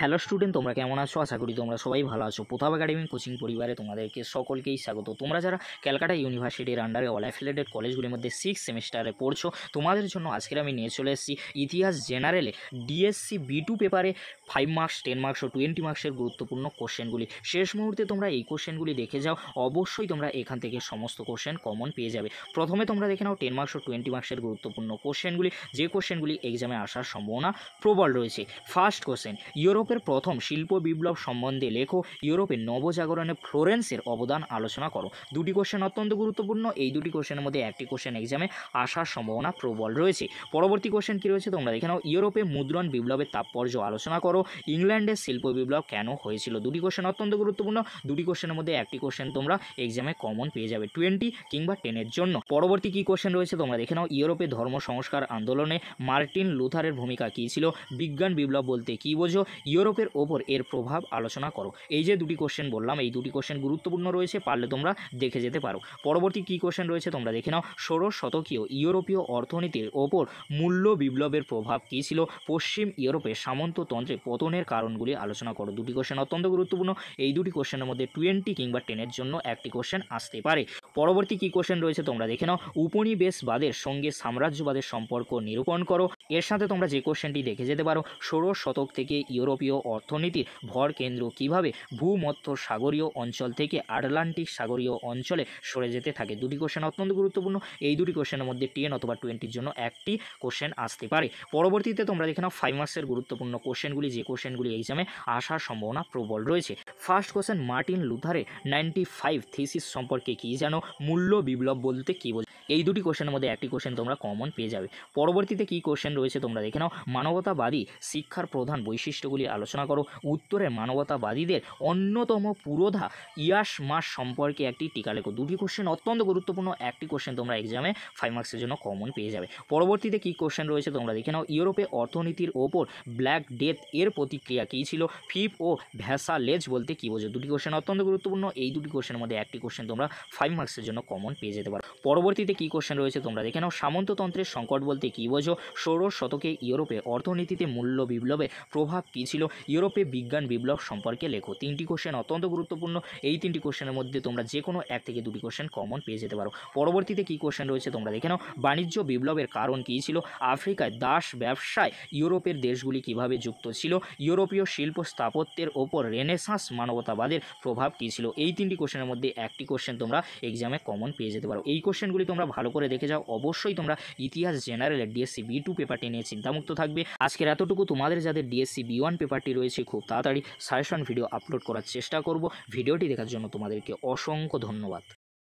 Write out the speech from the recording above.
hello student তোমরা কেমন আছো আশা করি তোমরা সবাই ভালো আছো প্রথম একাডেমি কোচিং পরিবারে তোমাদেরকে সকলকেই স্বাগত তোমরা যারা ক্যালকাটা ইউনিভার্সিটির আন্ডারে অল অ্যাফিলেটেড কলেজগুলির মধ্যে সিক্স সেমিস্টারে পড়ছো তোমাদের জন্য আজকের আমি নিয়ে চলে এসেছি ইতিহাস জেনারেলে ডিএসসি বি টু পেপারে ফাইভ মার্কস টেন মার্কস ও টোয়েন্টি মার্কসের গুরুত্বপূর্ণ কোশ্চেনগুলি শেষ মুহূর্তে তোমরা এই কোশ্চেনগুলি দেখে যাও অবশ্যই তোমরা এখান থেকে সমস্ত কোশ্চেন কমন পেয়ে যাবে প্রথমে তোমরা দেখে নাও টেন মার্কস ও টোয়েন্টি মার্কসের গুরুত্বপূর্ণ কোশ্চেনগুলি যে কোশ্চেনগুলি এক্সামে আসার সম্ভাবনা প্রবল রয়েছে ফার্স্ট কোশ্চেন ইউরোপ ইউরোপের প্রথম শিল্প বিপ্লব সম্বন্ধে লেখো ইউরোপের নবজাগরণে ফ্লোরেন্সের অবদান আলোচনা করো দুটি কোশ্চেন অত্যন্ত গুরুত্বপূর্ণ এই দুটি কোশ্চেনের মধ্যে একটি কোশ্চেন এক্সামে আসার সম্ভাবনা প্রবল রয়েছে পরবর্তী কোশ্চেন কী রয়েছে তোমরা দেখে নাও ইউরোপে মুদ্রণ বিপ্লবের তাৎপর্য আলোচনা করো ইংল্যান্ডের শিল্প বিপ্লব কেন হয়েছিল দুটি কোশ্চেন অত্যন্ত গুরুত্বপূর্ণ দুটি কোশ্চেনের মধ্যে একটি কোশ্চেন তোমরা এক্সামে কমন পেয়ে যাবে টোয়েন্টি কিংবা টেনের জন্য পরবর্তী কী কোশ্চেন রয়েছে তোমরা দেখে নাও ইউরোপে ধর্ম সংস্কার আন্দোলনে মার্টিন লুথারের ভূমিকা কী ছিল বিজ্ঞান বিপ্লব বলতে কী বোঝো ইউরোপের ওপর এর প্রভাব আলোচনা করো এই যে দুটি কোশ্চেন বললাম এই দুটি কোশ্চেন গুরুত্বপূর্ণ রয়েছে পারলে তোমরা দেখে যেতে পারো পরবর্তী কী কোশ্চেন রয়েছে তোমরা দেখে নাও ষোড়শ শতকীয় ইউরোপীয় অর্থনীতির ওপর মূল্য বিপ্লবের প্রভাব কী ছিল পশ্চিম ইউরোপে সামন্ততন্ত্রে পতনের কারণগুলি আলোচনা করো দুটি কোশ্চেন অত্যন্ত গুরুত্বপূর্ণ এই দুটি কোশ্চেনের মধ্যে টোয়েন্টি কিংবা টেনের জন্য একটি কোশ্চেন আসতে পারে পরবর্তী কী কোশ্চেন রয়েছে তোমরা দেখে নাও উপনিবেশবাদের সঙ্গে সাম্রাজ্যবাদের সম্পর্ক নিরূপণ করো এর সাথে তোমরা যে কোশ্চেনটি দেখে যেতে পারো ষোড়শ শতক থেকে ইউরোপীয় অর্থনীতির ভর কেন্দ্র কীভাবে ভূমধ্য সাগরীয় অঞ্চল থেকে আটলান্টিক সাগরীয় অঞ্চলে সরে যেতে থাকে দুটি কোশ্চেন অত্যন্ত গুরুত্বপূর্ণ এই দুটি কোশ্চেনের মধ্যে টেন অথবা টোয়েন্টির জন্য একটি কোশ্চেন আসতে পারে পরবর্তীতে তোমরা দেখে নাও ফাইভ মার্কসের গুরুত্বপূর্ণ কোশ্চেনগুলি যে কোশ্চেনগুলি এক্সামে আসার সম্ভাবনা প্রবল রয়েছে ফার্স্ট কোশ্চেন মার্টিন লুথারে নাইনটি ফাইভ থিসিস সম্পর্কে কী জানো মূল্য বিপ্লব বলতে কী বলছে এই দুটি কোশ্চেনের মধ্যে একটি কোশ্চেন তোমরা কমন পেয়ে যাবে পরবর্তীতে কী কোশ্চেন অপশান রয়েছে তোমরা দেখে নাও মানবতাবাদী শিক্ষার প্রধান বৈশিষ্ট্যগুলি আলোচনা করো উত্তরের মানবতাবাদীদের অন্যতম পুরোধা ইয়াস মাস সম্পর্কে একটি টিকা লেখো দুটি কোশ্চেন অত্যন্ত গুরুত্বপূর্ণ একটি কোশ্চেন তোমরা এক্সামে ফাইভ মার্ক্সের জন্য কমন পেয়ে যাবে পরবর্তীতে কি কোশ্চেন রয়েছে তোমরা দেখে নাও ইউরোপে অর্থনীতির ওপর ব্ল্যাক ডেথ এর প্রতিক্রিয়া কী ছিল ফিপ ও ভ্যাসা লেজ বলতে কী বোঝো দুটি কোশ্চেন অত্যন্ত গুরুত্বপূর্ণ এই দুটি কোশ্চেনের মধ্যে একটি কোশ্চেন তোমরা ফাইভ মার্ক্সের জন্য কমন পেয়ে যেতে পারো পরবর্তীতে কী কোশ্চেন রয়েছে তোমরা দেখে নাও সামন্ততন্ত্রের সংকট বলতে কী বোঝো সৌর ষোড়শ শতকে ইউরোপে অর্থনীতিতে মূল্য বিপ্লবের প্রভাব কী ছিল ইউরোপে বিজ্ঞান বিপ্লব সম্পর্কে লেখো তিনটি কোশ্চেন অত্যন্ত গুরুত্বপূর্ণ এই তিনটি কোশ্চেনের মধ্যে তোমরা যে কোনো এক থেকে দুটি কোশ্চেন কমন পেয়ে যেতে পারো পরবর্তীতে কী কোশ্চেন রয়েছে তোমরা দেখে নাও বাণিজ্য বিপ্লবের কারণ কী ছিল আফ্রিকায় দাস ব্যবসায় ইউরোপের দেশগুলি কিভাবে যুক্ত ছিল ইউরোপীয় শিল্প স্থাপত্যের ওপর রেনেসাঁস মানবতাবাদের প্রভাব কী ছিল এই তিনটি কোশ্চেনের মধ্যে একটি কোশ্চেন তোমরা এক্সামে কমন পেয়ে যেতে পারো এই কোশ্চেনগুলি তোমরা ভালো করে দেখে যাও অবশ্যই তোমরা ইতিহাস জেনারেলের ডিএসসি বি টু পেপার পেপারটি নিয়ে চিন্তামুক্ত থাকবে আজকের এতটুকু তোমাদের যাদের ডিএসসি বি ওয়ান পেপারটি রয়েছে খুব তাড়াতাড়ি সাজেশন ভিডিও আপলোড করার চেষ্টা করব ভিডিওটি দেখার জন্য তোমাদেরকে অসংখ্য ধন্যবাদ